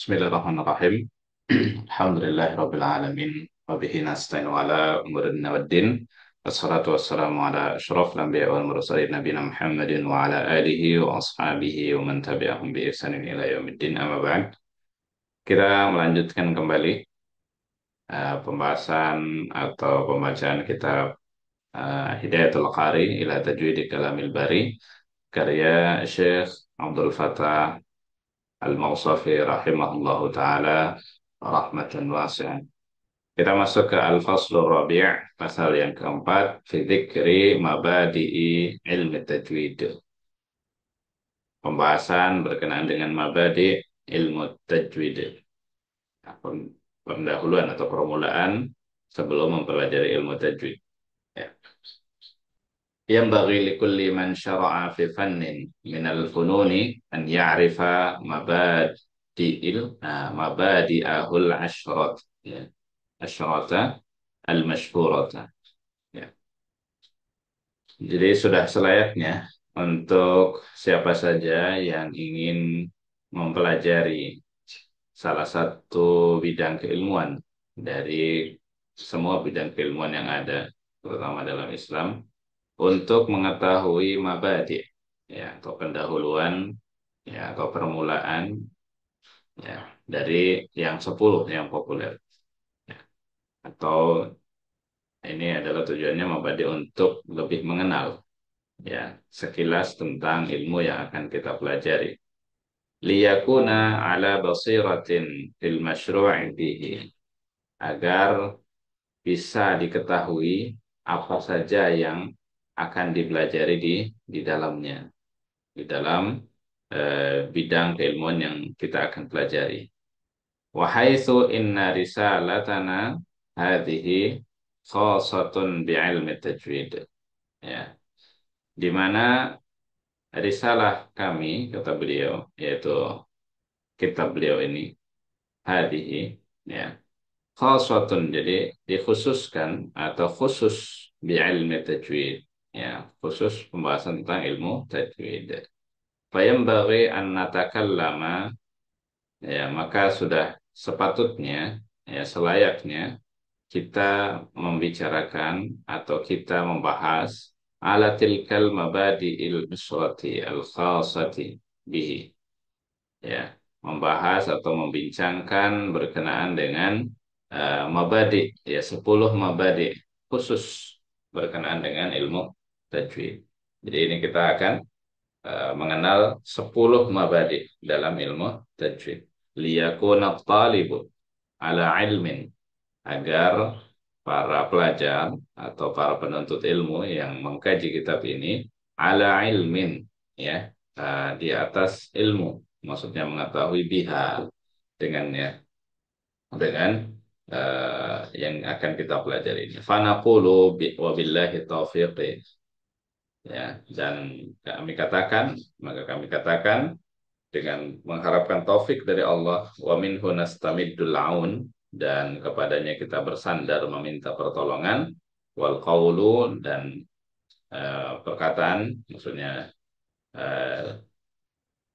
بسم الله الرحمن الرحيم الحمد لله رب العالمين وبه نستعين على أمور الدنيا والدين والصلاة والسلام على أشرف الأنبياء والمرسلين نبينا محمد وعلى آله وأصحابه ومن تبعهم بإحسان إلى يوم الدين أما بعد kita melanjutkan kembali uh, pembahasan atau pembacaan kitab uh, Hidayatul Qari ila Tajwid Kalamil Bari karya Syekh Abdul Fattah Al-Mausafi rahimahullahu taala rahmatan wasi'an. Kita masuk ke Al-Faslur Rabi' pasal yang keempat fi mabadi mabadi'i ilmi tajwid. Pembahasan berkenaan dengan mabadi ilmu tajwid. Nah, pendahuluan atau permulaan sebelum mempelajari ilmu tajwid. ينبغي لكل من شرع في فن من الفنون أن يعرف مبادئ مبادئه العشرة عشرة المشهورة Jadi sudah selayaknya untuk siapa saja yang ingin mempelajari salah satu bidang keilmuan dari semua bidang keilmuan yang ada, terutama dalam Islam, untuk mengetahui mabadi ya atau pendahuluan ya atau permulaan ya dari yang 10 yang populer ya. atau ini adalah tujuannya mabadi untuk lebih mengenal ya sekilas tentang ilmu yang akan kita pelajari liyakuna ala basiratin fil masyru'i agar bisa diketahui apa saja yang akan dipelajari di di dalamnya di dalam uh, bidang keilmuan yang kita akan pelajari. Wahai su inna risalatana hadhihi khasatun ilmi tajwid. Ya. Di mana risalah kami kata beliau yaitu kitab beliau ini hadhihi ya. Khasatun jadi dikhususkan atau khusus bi ilmi tajwid ya khusus pembahasan tentang ilmu tajwid. Fayambaghi an natakallama ya maka sudah sepatutnya ya selayaknya kita membicarakan atau kita membahas ala tilkal ilmu usrati al-khassati bihi. Ya, membahas atau membincangkan berkenaan dengan uh, mabadi ya sepuluh mabadi khusus berkenaan dengan ilmu tajwid. Jadi ini kita akan uh, mengenal 10 mabadi dalam ilmu tajwid. Liyakuna talibu ala ilmin. Agar para pelajar atau para penuntut ilmu yang mengkaji kitab ini ala ilmin ya uh, di atas ilmu maksudnya mengetahui biha dengannya dengan uh, yang akan kita pelajari. ini. Fanaqulu wabillahi taufiqi ya dan kami katakan maka kami katakan dengan mengharapkan taufik dari Allah wa minhu nastamiddul aun dan kepadanya kita bersandar meminta pertolongan wal qaulu dan uh, perkataan maksudnya uh,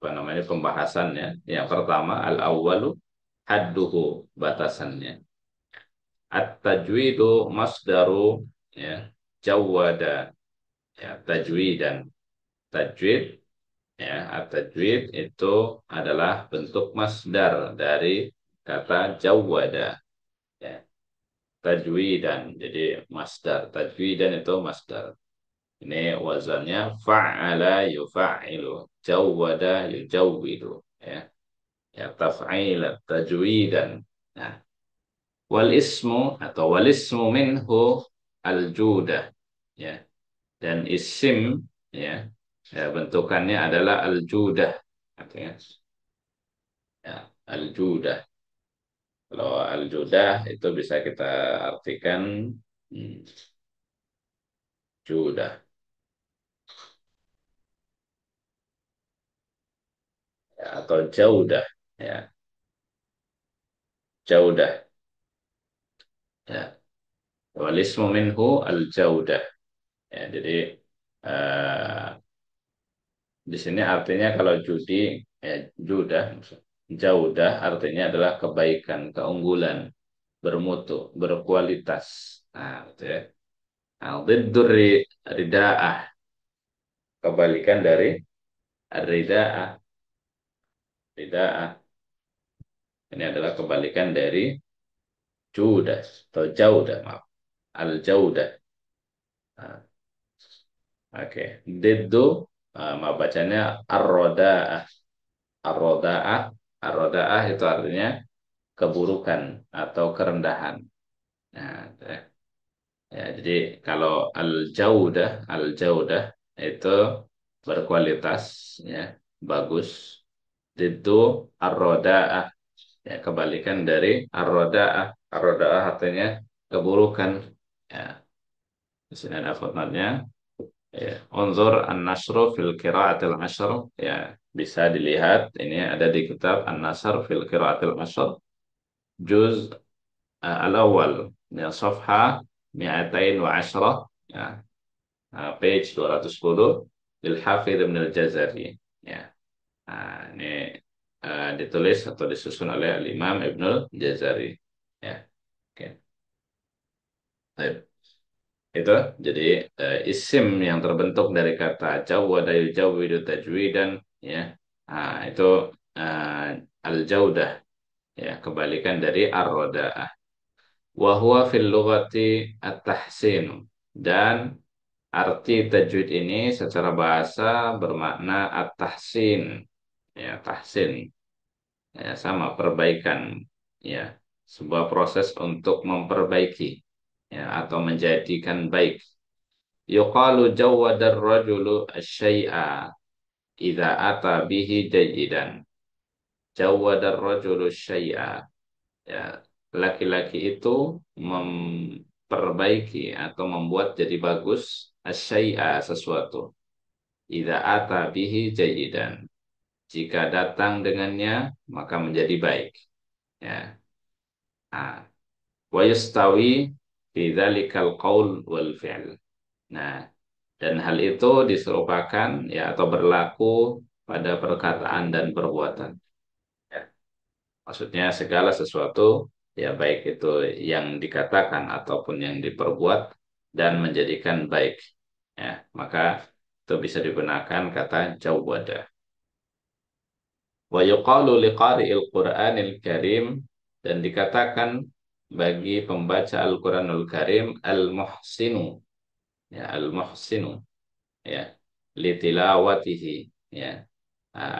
apa namanya pembahasannya yang pertama al awwalu hadduhu batasannya at tajwidu masdaru ya jawada ya tajwid dan tajwid ya tajwid itu adalah bentuk masdar dari kata jawada ya dan jadi masdar dan itu masdar ini wazannya fa'ala yufa'ilu jawada yujawwidu ya ya taf'ila tajwidan nah wal ismu atau wal ismu minhu al juda ya dan isim ya, ya, bentukannya adalah al-judah artinya ya, al-judah kalau al-judah itu bisa kita artikan hmm, judah ya, atau jaudah ya jaudah ya walismu minhu al jaudah Ya, jadi eh, di sini artinya kalau judi ya judah jaudah artinya adalah kebaikan, keunggulan, bermutu, berkualitas. Nah, gitu ya. Al-diddur nah, ridaah. Kebalikan dari ridaah. Ridaah. Ini adalah kebalikan dari judas atau jaudah, maaf. Al-jaudah. Nah, Oke, okay. ma uh, bacanya arrodaah. Arrodaah, arrodaah itu artinya keburukan atau kerendahan. Nah, ya, ya jadi kalau al-jaudah, al-jaudah itu berkualitas ya, bagus. Dedo arrodaah. Ya, kebalikan dari arrodaah. Arrodaah artinya keburukan. Ya. Di sini ada footnote-nya. Ya, unzur an-nasru fil qira'atil ashr ya bisa dilihat ini ada di kitab An-Nasr fil qira'atil ashr juz uh, al-awwal ya safha 210 ya uh, page 210 lil Hafidh Ibn al-Jazari ya. Nah, ini uh, ditulis atau disusun oleh Imam Ibn al-Jazari ya. Oke. Okay. Baik itu jadi uh, isim yang terbentuk dari kata jauh jauh yujawwidu tajwidan ya nah, itu uh, eh, al jaudah ya kebalikan dari ar wa huwa fil lughati at tahsin dan arti tajwid ini secara bahasa bermakna at tahsin ya tahsin ya sama perbaikan ya sebuah proses untuk memperbaiki ya, atau menjadikan baik. Yuqalu jawadar rajulu asyai'a idza ata bihi jayidan. Jawadar rajulu syai'a. Ya, laki-laki itu memperbaiki atau membuat jadi bagus asyai'a sesuatu. Idza ata bihi jayidan. Jika datang dengannya maka menjadi baik. Ya. Nah, wa yastawi fi qaul wal fi'l. Nah, dan hal itu diserupakan ya atau berlaku pada perkataan dan perbuatan. Ya. Maksudnya segala sesuatu ya baik itu yang dikatakan ataupun yang diperbuat dan menjadikan baik. Ya, maka itu bisa digunakan kata jawwada. Wa yuqalu liqari'il Qur'anil Karim dan dikatakan bagi pembaca Al-Quranul Karim al-muhsinu ya al-muhsinu ya litilawatihi ya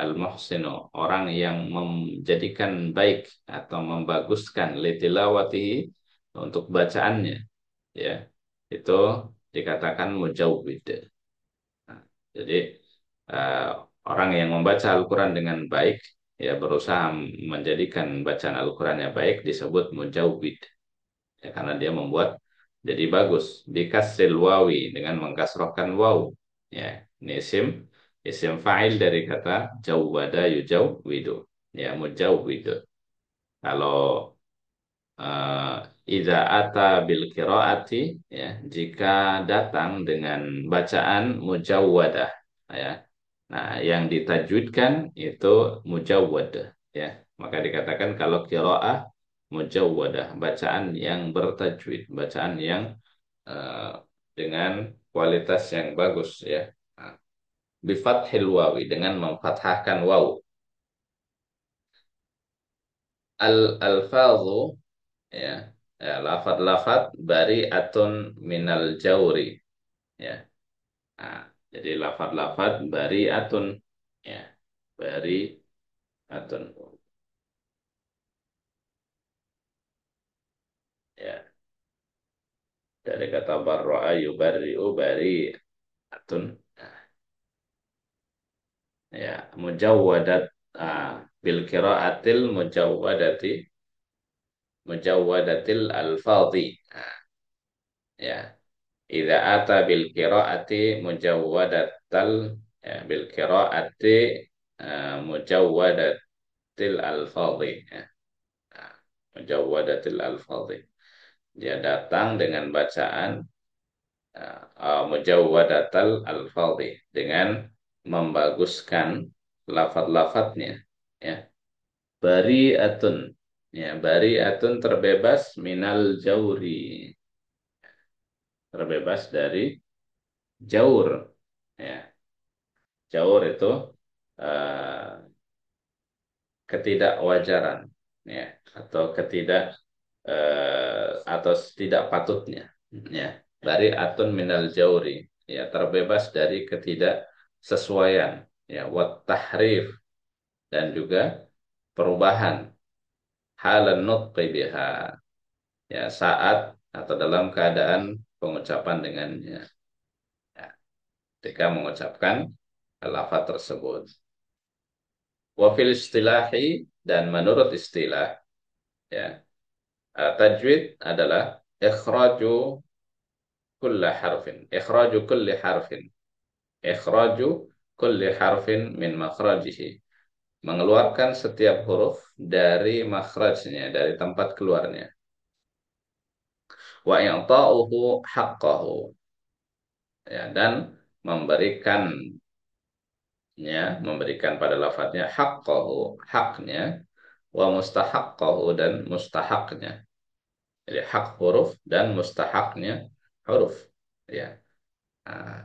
al-muhsinu orang yang menjadikan baik atau membaguskan litilawatihi untuk bacaannya ya itu dikatakan mujawwid nah, jadi uh, orang yang membaca Al-Qur'an dengan baik ya berusaha menjadikan bacaan al quran yang baik disebut mujawid. Ya, karena dia membuat jadi bagus Dikasril wawi dengan mengkasrohkan waw. Ya, ini isim isim fa'il dari kata jawwada yujawwidu. Ya, mujawwidu. Kalau uh, eh, Iza ata bil kiroati ya jika datang dengan bacaan mujawwadah ya Nah, yang ditajwidkan itu mujawwad ya. Maka dikatakan kalau qiraah mujawwadah, bacaan yang bertajwid, bacaan yang uh, dengan kualitas yang bagus ya. Nah, bifathil wawi dengan memfathahkan waw. Al alfazu ya, ya lafat-lafat atun minal jauri ya. Nah, jadi lafad-lafad atun ya. bari atun Ya. Dari kata barroa yubari'u bari atun nah. Ya, mujawadat ah, bil kiraatil mujawadati mujawadatil al-fadhi. Ah. ya Ya, Ida ata bil qiraati mujawadatil ya, bil qiraati uh, mujawwadatil alfadhi ya. Nah, mujawwadatil alfadhi. Dia datang dengan bacaan uh, mujawwadatal alfadhi dengan membaguskan lafadz lafadznya ya. atun ya atun terbebas minal jauri terbebas dari jaur ya jaur itu uh, ketidakwajaran ya atau ketidak uh, atau tidak patutnya ya dari atun minal jauri ya terbebas dari ketidaksesuaian ya wat tahrif dan juga perubahan halan nutqi biha ya saat atau dalam keadaan pengucapan dengan, Ya, ya ketika mengucapkan lafaz tersebut. Wafil istilahi dan menurut istilah ya eh, tajwid adalah ikhraju kulli harfin ikhraju kulli harfin ikhraju kulli harfin min makhrajihi mengeluarkan setiap huruf dari makhrajnya dari tempat keluarnya wa i'ta'uhu haqqahu ya dan memberikan ya memberikan pada lafadznya haqqahu haknya wa mustahaqqahu dan mustahaknya jadi hak huruf dan mustahaknya huruf ya ah,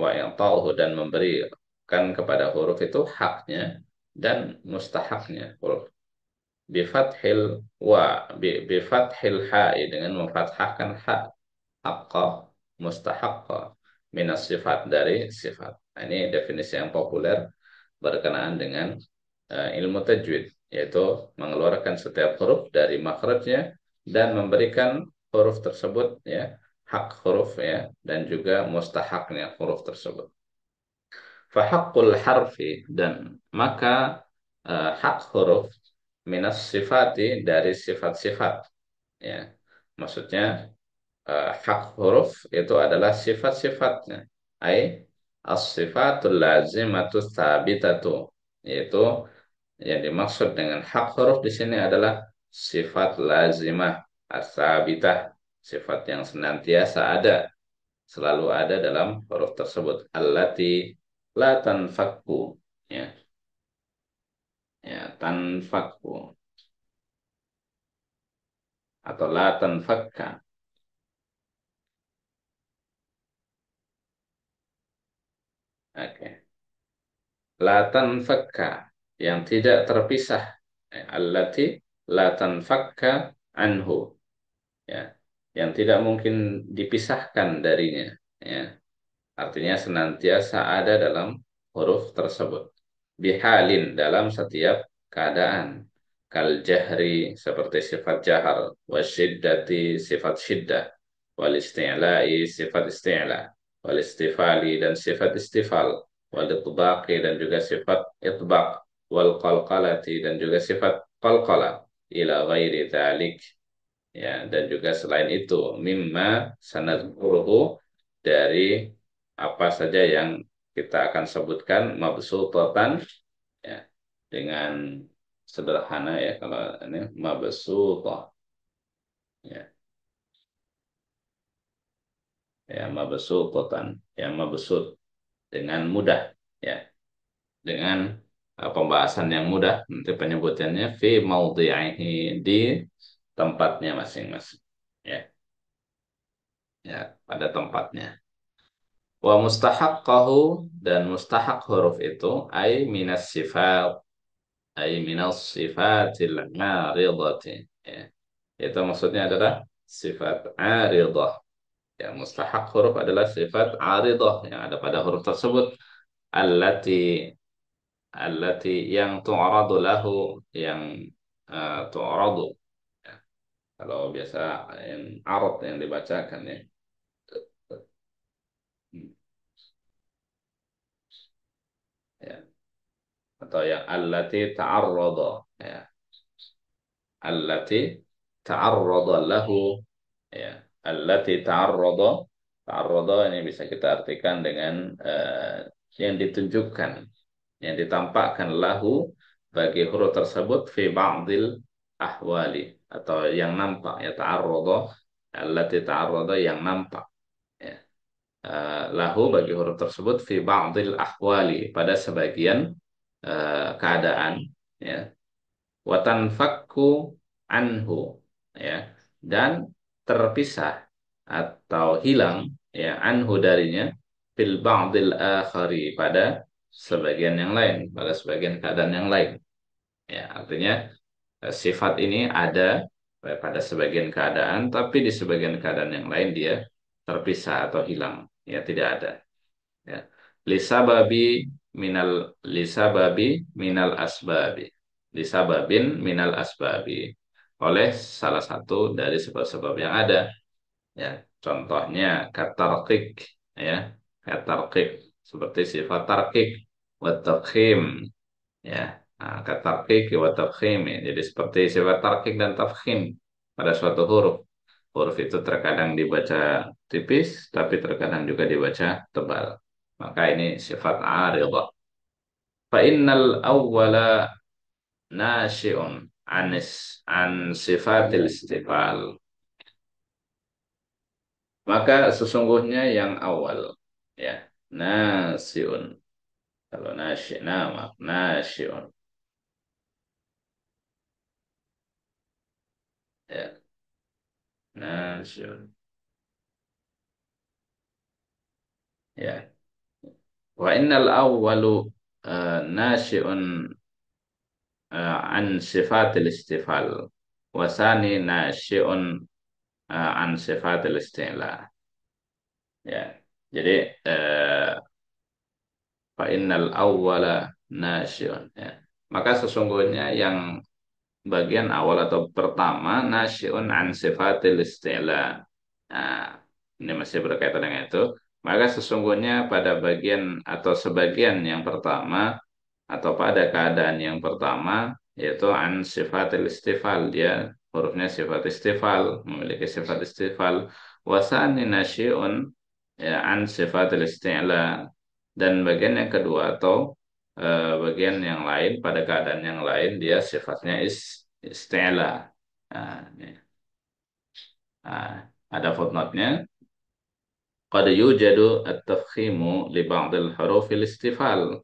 wa i'ta'uhu dan memberikan kepada huruf itu haknya dan mustahaknya huruf bifathil wa bifathil ha ya, dengan memfathahkan ha haqqa mustahaqqa minas sifat dari sifat. Nah, ini definisi yang populer berkenaan dengan uh, ilmu tajwid yaitu mengeluarkan setiap huruf dari makhrajnya dan memberikan huruf tersebut ya hak huruf ya dan juga mustahaknya huruf tersebut. Fahakul harfi dan maka uh, hak huruf minas sifati dari sifat-sifat ya maksudnya uh, hak huruf itu adalah sifat-sifatnya ai as-sifatul lazimatu tsabitatu yaitu yang dimaksud dengan hak huruf di sini adalah sifat lazimah as sifat yang senantiasa ada selalu ada dalam huruf tersebut allati la tanfakku ya ya tanfaku atau la tanfakka Oke. Okay. La tanfakka yang tidak terpisah eh, allati la tanfakka anhu. Ya, yang tidak mungkin dipisahkan darinya, ya. Artinya senantiasa ada dalam huruf tersebut bihalin dalam setiap keadaan kal jahri seperti sifat jahar wasyiddati sifat syiddah wal isti'la'i sifat isti'la wal istifali dan sifat istifal wal itbaqi dan juga sifat itbaq wal qalqalati dan juga sifat qalqala ila ghairi dhalik ya dan juga selain itu mimma sanadruhu dari apa saja yang kita akan sebutkan totan ya dengan sederhana ya kalau ini mabsutoh ya ya totan ya mabsut dengan mudah ya dengan uh, pembahasan yang mudah nanti penyebutannya fi maudhi'ihi di tempatnya masing-masing ya ya pada tempatnya Wa mustahaqqahu dan mustahak huruf itu ay minas sifat ay minas sifatil aridati. Ya. Itu maksudnya adalah sifat aridah. Ya, mustahak huruf adalah sifat aridah yang ada pada huruf tersebut allati allati yang tu'radu lahu yang uh, tu'radu. Ya. Kalau biasa yang arad yang dibacakan ya. atau yang allati ta'arrada ya. Allati ta'arrada lahu ya. Allati ta'arrada ta'arrada ini bisa kita artikan dengan uh, yang ditunjukkan yang ditampakkan lahu bagi huruf tersebut fi ba'dil ahwali atau yang nampak ya ta'arrada allati ta'arrada yang nampak ya. Eh, lahu bagi huruf tersebut fi ba'dil ahwali pada sebagian Eh, keadaan ya watan fakku anhu ya dan terpisah atau hilang ya anhu darinya fil ba'dil akhari pada sebagian yang lain pada sebagian keadaan yang lain ya artinya eh, sifat ini ada eh, pada sebagian keadaan tapi di sebagian keadaan yang lain dia terpisah atau hilang ya tidak ada ya lisababi minal lisababi minal asbabi lisababin minal asbabi oleh salah satu dari sebab-sebab yang ada ya contohnya katarkik ya katarkik seperti sifat tarkik watakhim ya nah, katarkik watakhim ya. jadi seperti sifat tarkik dan tafkhim pada suatu huruf huruf itu terkadang dibaca tipis tapi terkadang juga dibaca tebal maka ini sifat aridah. Fa innal awwala nasyi'un anis an sifatil istifal. Maka sesungguhnya yang awal ya nasiun kalau nasi nama nasiun ya nasiun ya Wa innal awwalu eh, nasyi'un eh, an sifatil istifal sani nasyi'un eh, an sifatil istila ya jadi fa innal awwala nasyi'un ya. maka sesungguhnya yang bagian awal atau pertama nasyi'un an sifatil istila nah, ini masih berkaitan dengan itu maka sesungguhnya pada bagian atau sebagian yang pertama atau pada keadaan yang pertama yaitu an sifat istifal dia hurufnya sifat istifal memiliki sifat istifal wasani nasyiun ya, an sifat isti'la dan bagian yang kedua atau e, bagian yang lain pada keadaan yang lain dia sifatnya is, isti'la nah, nah, ada footnote-nya qad yujadu at-tafkhimu li ba'dil hurufil istifal.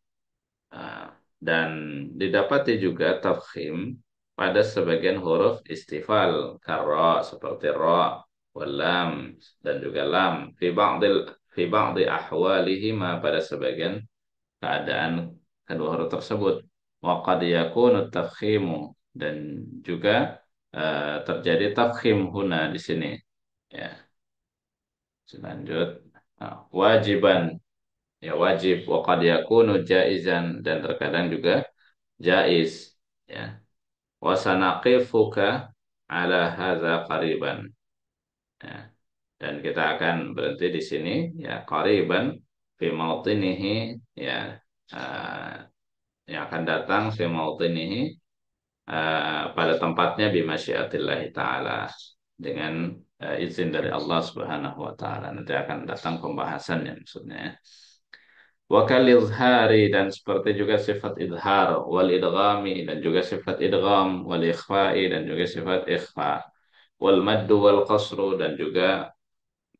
Ah, dan didapati juga tafkhim pada sebagian huruf istifal karra seperti ra walam dan juga lam fi ba'dil fi ba'di ahwalihima pada sebagian keadaan kedua huruf tersebut wa qad yakunu tafkhimu dan juga ah, terjadi tafkhim huna di sini ya Selanjut nah, wajiban ya wajib wa yakunu jaizan dan terkadang juga jaiz ya. wasanakifuka ala haza qariban. Ya. Dan kita akan berhenti di sini ya qariban fi mautinihi ya uh, yang akan datang fi mautinihi uh, eh, pada tempatnya bimasyiatillahi taala dengan uh, izin dari Allah Subhanahu wa taala. Nanti akan datang pembahasannya maksudnya ya. hari dan seperti juga sifat idhar wal idghami dan juga sifat idgham wal ikhfa'i dan juga sifat ikhfa wal madd wal qasru dan juga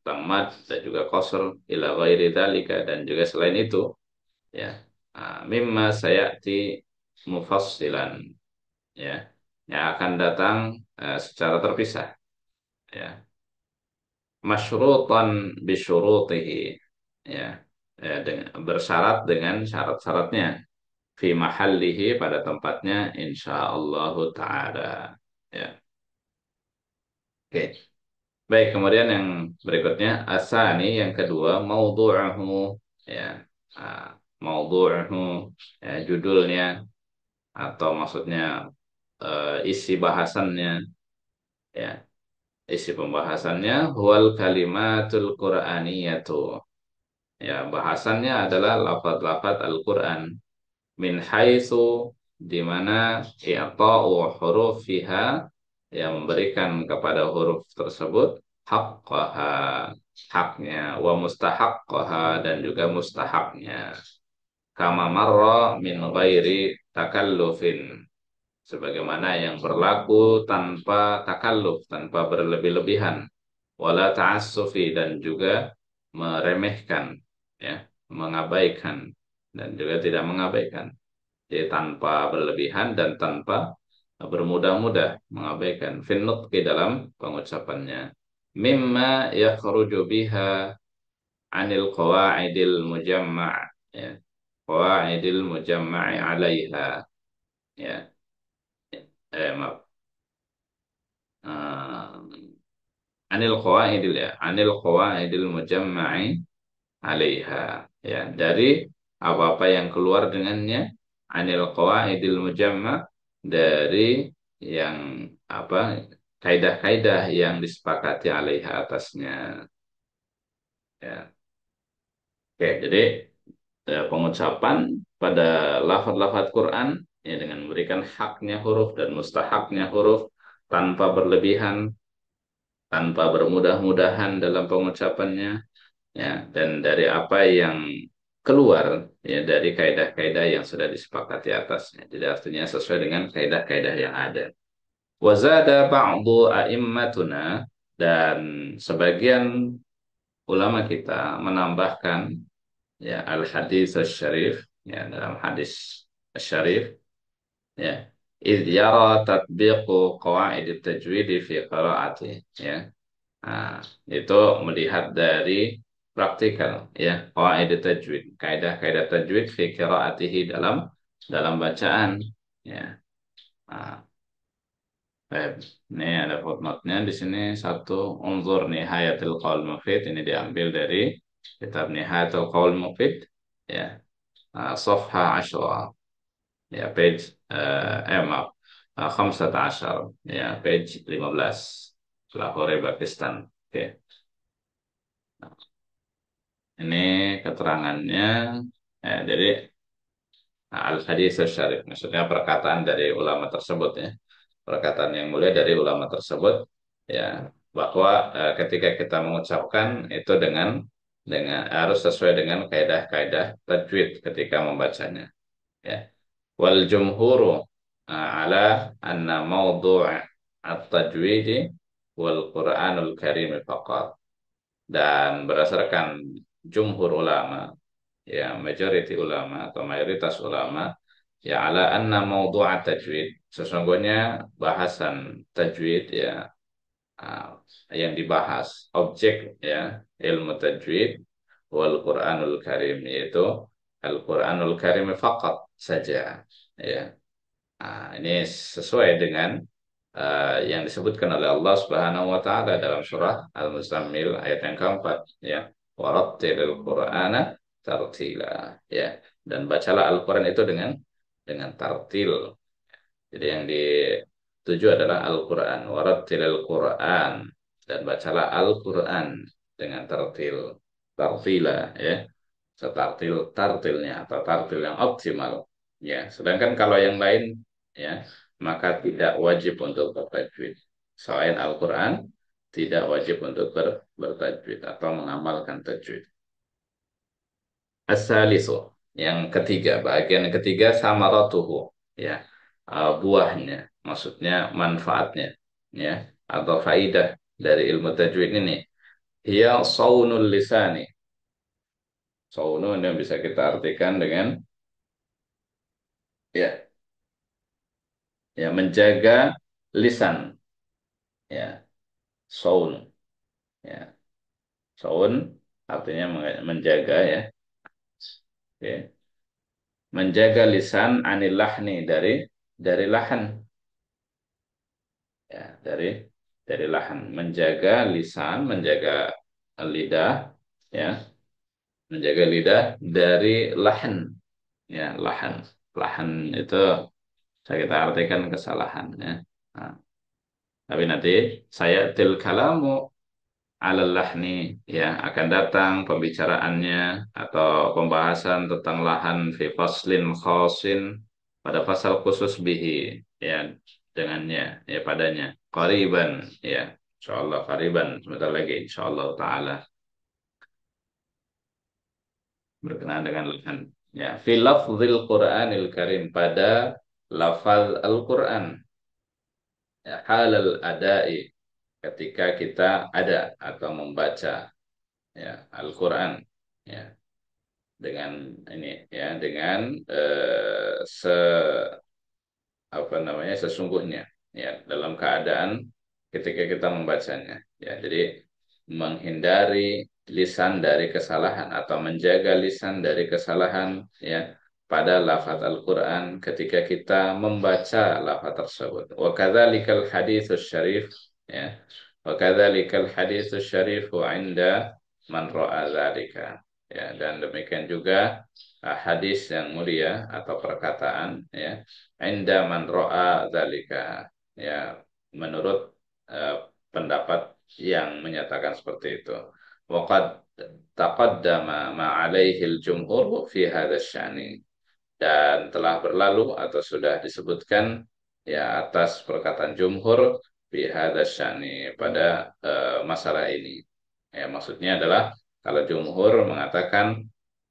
tentang dan juga qasr ila ghairi dalika dan juga selain itu ya ah, mimma sayati mufassilan ya yang akan datang uh, secara terpisah ya masyrutan bisyurutihi ya, ya dengan, bersyarat dengan syarat-syaratnya fi mahallihi pada tempatnya insyaallah taala ya oke okay. baik kemudian yang berikutnya asani yang kedua maudhu'uhu ya mau ah, maudhu'uhu ya, judulnya atau maksudnya uh, isi bahasannya ya Isi pembahasannya wal kalimatul Qur'aniyatu. Ya, bahasannya adalah lafaz-lafaz Al-Qur'an min haitsu di mana i'ta'u huruf fiha yang memberikan kepada huruf tersebut haqqaha haknya wa mustahaqqaha dan juga mustahaknya kama marra min ghairi takallufin sebagaimana yang berlaku tanpa takalluf, tanpa berlebih-lebihan, wala ta'assufi dan juga meremehkan, ya, mengabaikan dan juga tidak mengabaikan. Jadi tanpa berlebihan dan tanpa bermudah-mudah mengabaikan finnut ke dalam pengucapannya mimma yakhruju biha anil qawaidil mujamma' ya qawaidil mujamma'i 'alaiha ya eh, maaf uh, anil qawaidil ya anil qawaidil mujamma'i alaiha ya dari apa-apa yang keluar dengannya anil qawaidil mujamma dari yang apa kaidah-kaidah yang disepakati alaiha atasnya ya oke jadi eh, pengucapan pada lafaz-lafaz Quran ya dengan memberikan haknya huruf dan mustahaknya huruf tanpa berlebihan tanpa bermudah-mudahan dalam pengucapannya ya dan dari apa yang keluar ya dari kaidah-kaidah yang sudah disepakati atasnya tidak artinya sesuai dengan kaidah-kaidah yang ada wazada ba'du a'immatuna dan sebagian ulama kita menambahkan ya al hadis syarif ya dalam hadis syarif ya iz yara tatbiqu qawaid tajwid fi qiraati ya nah, itu melihat dari praktikal ya qawaid tajwid kaidah-kaidah tajwid fi qiraatihi dalam dalam bacaan ya nah, Baik. Ini ada footnote-nya di sini satu unzur nihayatul qaul mufid ini diambil dari kitab nihayatul qaul mufid ya. Uh, Sofha Ashura. Ya, page eh, eh, eh Khamsat Ashar, ya page 15 Lahore Pakistan oke okay. Nah, ini keterangannya ya. jadi nah, al hadis syarif maksudnya perkataan dari ulama tersebut ya perkataan yang mulia dari ulama tersebut ya bahwa eh, ketika kita mengucapkan itu dengan dengan harus sesuai dengan kaidah-kaidah tajwid ketika membacanya ya wal jumhuru ah, ala anna mawdu' at-tajwid wal Qur'anul Karim faqat. Dan berdasarkan jumhur ulama, ya majority ulama atau mayoritas ulama, ya ala anna at tajwid, sesungguhnya bahasan tajwid ya ah, yang dibahas objek ya ilmu tajwid wal Qur'anul Karim yaitu Al-Qur'anul Karim faqat saja ya nah, ini sesuai dengan uh, yang disebutkan oleh Allah Subhanahu wa taala dalam surah Al-Muzammil ayat yang keempat ya warattilil qur'ana tartila ya dan bacalah Al-Qur'an itu dengan dengan tartil jadi yang dituju adalah Al-Qur'an warattilil qur'an dan bacalah Al-Qur'an dengan tartil tartila ya setartil tartilnya atau tartil yang optimal ya sedangkan kalau yang lain ya maka tidak wajib untuk bertajwid selain Al-Quran tidak wajib untuk ber, bertajwid atau mengamalkan tajwid asalisu yang ketiga bagian ketiga samaratuhu ya uh, buahnya maksudnya manfaatnya ya atau faidah dari ilmu tajwid ini hiya saunul lisani Sauno ini bisa kita artikan dengan ya ya menjaga lisan ya saun ya saun artinya menjaga ya oke menjaga lisan anilah nih dari dari lahan ya dari dari lahan menjaga lisan menjaga lidah ya menjaga lidah dari lahan ya lahan lahan itu saya kita artikan kesalahan ya nah. tapi nanti saya til kalamu alallah nih ya akan datang pembicaraannya atau pembahasan tentang lahan fi faslin khosin pada pasal khusus bihi ya dengannya ya padanya kariban ya insyaallah kariban sebentar lagi insyaallah taala berkenaan dengan lahan ya fi lafzil Qur'anil Karim pada lafal Al-Qur'an ya, halal adai ketika kita ada atau membaca ya Al-Qur'an ya dengan ini ya dengan eh, se apa namanya sesungguhnya ya dalam keadaan ketika kita membacanya ya jadi menghindari lisan dari kesalahan atau menjaga lisan dari kesalahan ya pada lafaz Al-Qur'an ketika kita membaca lafaz tersebut. Wa kadzalikal haditsus syarif ya. Wa kadzalikal haditsus syarif 'inda man ra'a dzalika. Ya, dan demikian juga uh, hadis yang mulia atau perkataan ya, 'inda man ra'a dzalika. Ya, menurut uh, pendapat yang menyatakan seperti itu. Waqad taqaddama alaihil jumhur fi hadha Dan telah berlalu atau sudah disebutkan ya atas perkataan jumhur fi hadha pada uh, masalah ini. Ya maksudnya adalah kalau jumhur mengatakan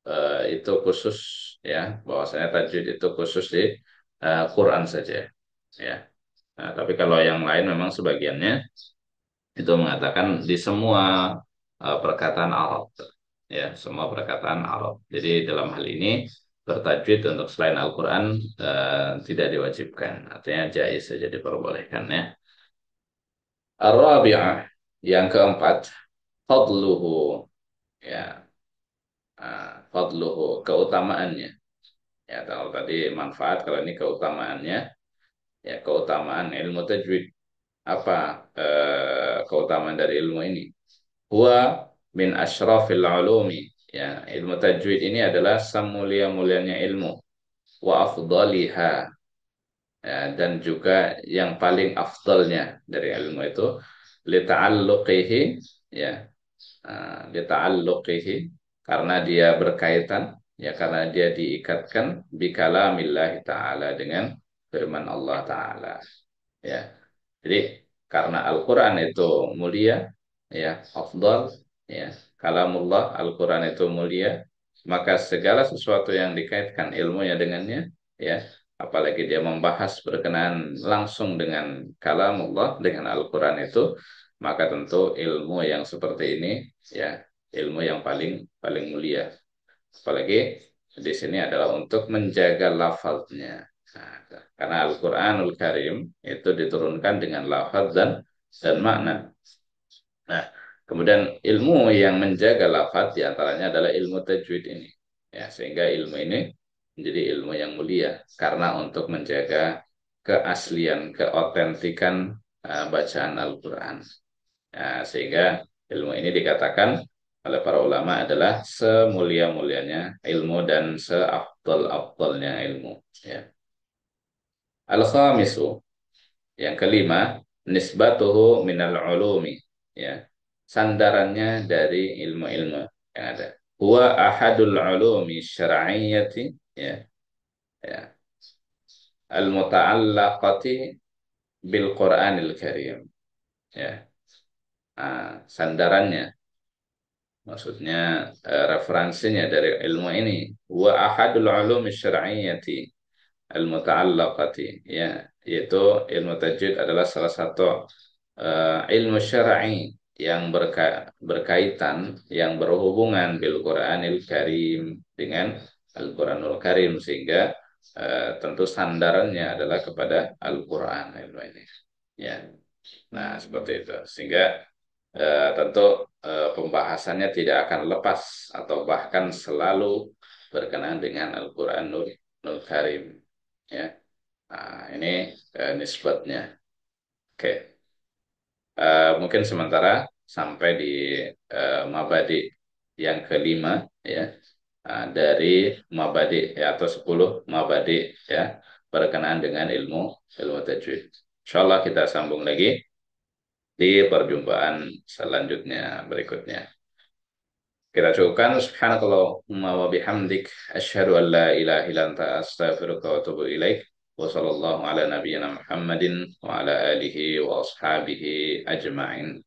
uh, itu khusus ya bahwasanya tajwid itu khusus di uh, Quran saja ya. Nah, tapi kalau yang lain memang sebagiannya itu mengatakan di semua uh, perkataan Arab ya semua perkataan Arab jadi dalam hal ini bertajwid untuk selain Al-Quran uh, tidak diwajibkan artinya jais saja diperbolehkan ya ar ah, yang keempat fadluhu ya uh, fadluhu keutamaannya ya kalau tadi manfaat kalau ini keutamaannya ya keutamaan ilmu tajwid apa eh, keutamaan dari ilmu ini. Huwa min asyrafil ulumi. Ya, ilmu tajwid ini adalah semulia-mulianya ilmu. Wa afdaliha. Ya, dan juga yang paling afdalnya dari ilmu itu lita'alluqihi ya. Uh, lita'alluqihi karena dia berkaitan ya karena dia diikatkan bikalamillah taala dengan firman Allah taala. Ya. Jadi karena Al-Qur'an itu mulia ya afdal ya kalamullah Al-Qur'an itu mulia maka segala sesuatu yang dikaitkan ilmunya dengannya ya apalagi dia membahas berkenaan langsung dengan kalamullah dengan Al-Qur'an itu maka tentu ilmu yang seperti ini ya ilmu yang paling paling mulia apalagi di sini adalah untuk menjaga lafalnya Nah, karena Al-Quranul Karim itu diturunkan dengan lafaz dan dan makna. Nah, kemudian ilmu yang menjaga lafaz diantaranya adalah ilmu tajwid ini. Ya, sehingga ilmu ini menjadi ilmu yang mulia karena untuk menjaga keaslian, keotentikan uh, bacaan Al-Quran. Nah, sehingga ilmu ini dikatakan oleh para ulama adalah semulia-mulianya ilmu dan seafdal-afdalnya ilmu. Ya. Al-khamisu yang kelima nisbatuhu minal ulumi ya sandarannya dari ilmu-ilmu yang ada huwa ahadul ulumi syar'iyyati ya ya al muta'allaqati bil Qur'anil Karim ya nah, sandarannya maksudnya eh, referensinya dari ilmu ini huwa ahadul ulumi syar'iyyati ilmu mutaallaqati ya yaitu ilmu tajwid adalah salah satu uh, ilmu syar'i yang berka berkaitan yang berhubungan bil Qur'anil Karim dengan Al-Qur'anul Karim sehingga uh, tentu sandarannya adalah kepada Al-Qur'an ilmu ini ya nah seperti itu sehingga uh, tentu uh, pembahasannya tidak akan lepas atau bahkan selalu berkenaan dengan Al-Qur'anul Karim Ya. Nah, ini eh, nisbatnya. Oke. uh, mungkin sementara sampai di uh, mabadi yang kelima ya nah, dari mabadi ya, atau sepuluh mabadi ya berkenaan dengan ilmu ilmu tajwid. Insyaallah kita sambung lagi di perjumpaan selanjutnya berikutnya. Kita cukupkan subhanakallahumma wa bihamdik asyhadu an la ilaha illa anta astaghfiruka wa atubu ilaik. Wa sallallahu ala nabiyyina Muhammadin wa ala alihi wa ashabihi ajma'in.